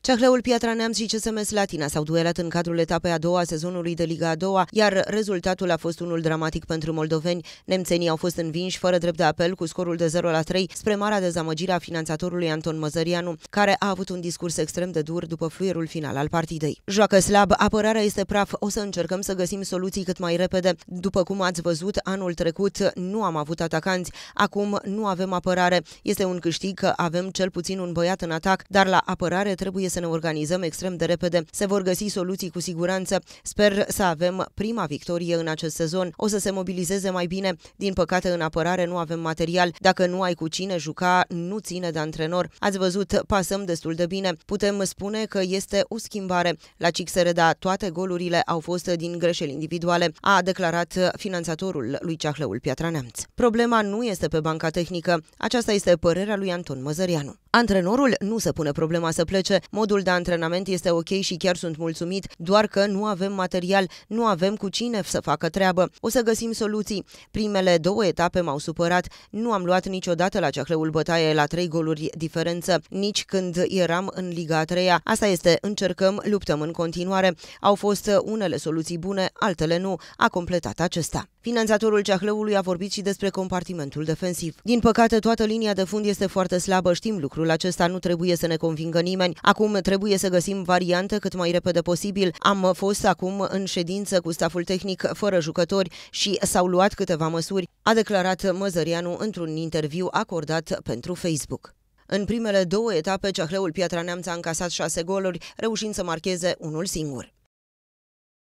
Ceahleul Piatra Neamț și CSMS Latina s-au duelat în cadrul etapei a doua a sezonului de Liga a doua, iar rezultatul a fost unul dramatic pentru moldoveni. Nemțenii au fost învinși fără drept de apel cu scorul de 0 la 3 spre marea dezamăgire a finanțatorului Anton Măzărianu, care a avut un discurs extrem de dur după fluierul final al partidei. Joacă slab, apărarea este praf, o să încercăm să găsim soluții cât mai repede. După cum ați văzut, anul trecut nu am avut atacanți, acum nu avem apărare. Este un câștig că avem cel puțin un băiat în atac, dar la apărare trebuie trebuie să ne organizăm extrem de repede. Se vor găsi soluții cu siguranță. Sper să avem prima victorie în acest sezon. O să se mobilizeze mai bine. Din păcate, în apărare nu avem material. Dacă nu ai cu cine juca, nu ține de antrenor. Ați văzut, pasăm destul de bine. Putem spune că este o schimbare. La Cixereda toate golurile au fost din greșeli individuale, a declarat finanțatorul lui Ceahlăul Piatra Neamț. Problema nu este pe banca tehnică. Aceasta este părerea lui Anton Măzărianu. Antrenorul nu se pune problema să plece, Modul de antrenament este ok și chiar sunt mulțumit, doar că nu avem material, nu avem cu cine să facă treabă. O să găsim soluții. Primele două etape m-au supărat. Nu am luat niciodată la ceahleul bătaie la trei goluri diferență, nici când eram în Liga 3 treia. Asta este, încercăm, luptăm în continuare. Au fost unele soluții bune, altele nu, a completat acesta. Finanțatorul Ceahlăului a vorbit și despre compartimentul defensiv. Din păcate, toată linia de fund este foarte slabă, știm lucrul acesta, nu trebuie să ne convingă nimeni. Acum trebuie să găsim variante cât mai repede posibil. Am fost acum în ședință cu staful tehnic fără jucători și s-au luat câteva măsuri, a declarat Măzărianu într-un interviu acordat pentru Facebook. În primele două etape, Ceahlăul Piatra Neamț a încasat șase goluri, reușind să marcheze unul singur.